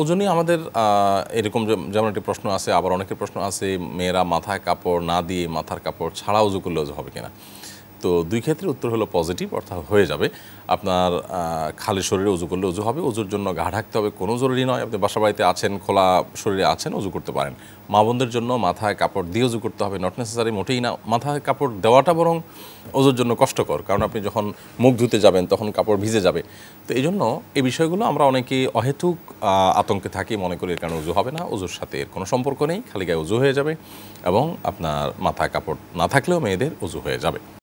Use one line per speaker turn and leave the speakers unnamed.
ওজনই আমাদের এরকম যেমন একটি প্রশ্ন আছে আবার অনেকের প্রশ্ন আছে মেয়েরা মাথায় কাপড় না দিয়ে মাথার কাপড় ছাড়া উজু করলে ওজু হবে কিনা তো দুই ক্ষেত্রে উত্তর হলো পজিটিভ অর্থাৎ হয়ে যাবে আপনার খালি শরীরে উজু করলে উজু হবে উজুর জন্য ঘা ঢাকতে হবে কোনো জরুরি নয় আপনি বাসা বাড়িতে আছেন খোলা শরীরে আছেন উজু করতে পারেন মা বোনদের জন্য মাথায় কাপড় দিয়ে উজু করতে হবে নট নেসেসারি মোটেই না মাথায় কাপড় দেওয়াটা বরং ওজুর জন্য কষ্টকর কারণ আপনি যখন মুখ ধুতে যাবেন তখন কাপড় ভিজে যাবে তো এই জন্য এই বিষয়গুলো আমরা অনেকে অহেতুক আতঙ্কে থাকি মনে করি এর কারণে উজু হবে না উজুর সাথে এর কোনো সম্পর্ক নেই খালি গায়ে উজু হয়ে যাবে এবং আপনার মাথা কাপড় না থাকলেও মেয়েদের উজু হয়ে যাবে